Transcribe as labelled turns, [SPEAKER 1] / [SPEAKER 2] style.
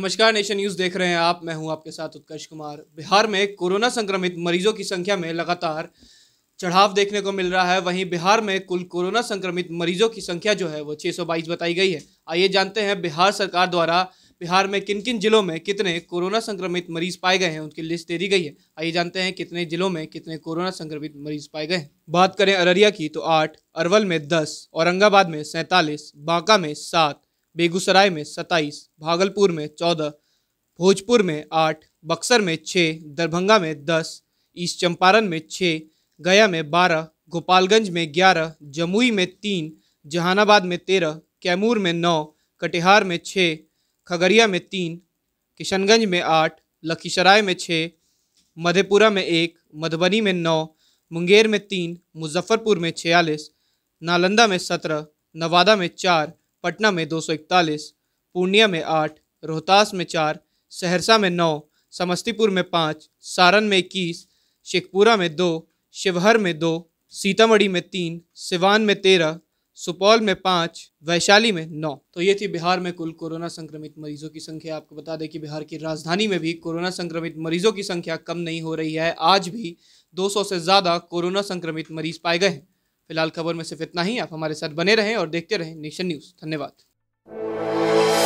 [SPEAKER 1] नमस्कार nation news देख रहे हैं आप मैं हूं आपके साथ उत्कर्ष कुमार बिहार में कोरोना संक्रमित मरीजों की संख्या में लगातार चढ़ाव देखने को मिल रहा है वहीं बिहार में कुल कोरोना संक्रमित मरीजों की संख्या जो है वो 622 बताई गई है आइए जानते हैं बिहार सरकार द्वारा बिहार में किन किन जिलों में कितने कोरोना संक्रमित मरीज पाए गए हैं उनकी लिस्ट दे दी गई है आइए जानते हैं कितने जिलों में कितने कोरोना संक्रमित मरीज पाए गए हैं बात करें अररिया की तो आठ अरवल में दस औरंगाबाद में सैंतालीस बांका में सात बेगूसराय में सत्ताईस भागलपुर में चौदह भोजपुर में आठ बक्सर में छः दरभंगा में दस ईस्ट चंपारण में छः गया में बारह गोपालगंज में ग्यारह जमुई में तीन जहानाबाद में तेरह कैमूर में नौ कटिहार में छः खगड़िया में तीन किशनगंज में आठ लखीसराय में छः मधेपुरा में एक मधुबनी में नौ मुंगेर में तीन मुजफ्फरपुर में छियालीस नालंदा में सत्रह नवादा में चार पटना में 241, पूर्णिया में आठ रोहतास में चार सहरसा में नौ समस्तीपुर में पाँच सारण में इक्कीस शेखपुरा में दो शिवहर में दो सीतामढ़ी में तीन सिवान में तेरह सुपौल में पाँच वैशाली में नौ तो ये थी बिहार में कुल कोरोना संक्रमित मरीजों की संख्या आपको बता दें कि बिहार की राजधानी में भी कोरोना संक्रमित मरीजों की संख्या कम नहीं हो रही है आज भी 200 से ज़्यादा कोरोना संक्रमित मरीज पाए गए हैं फिलहाल खबर में सिर्फ इतना ही आप हमारे साथ बने रहें और देखते रहें नेशन न्यूज़ धन्यवाद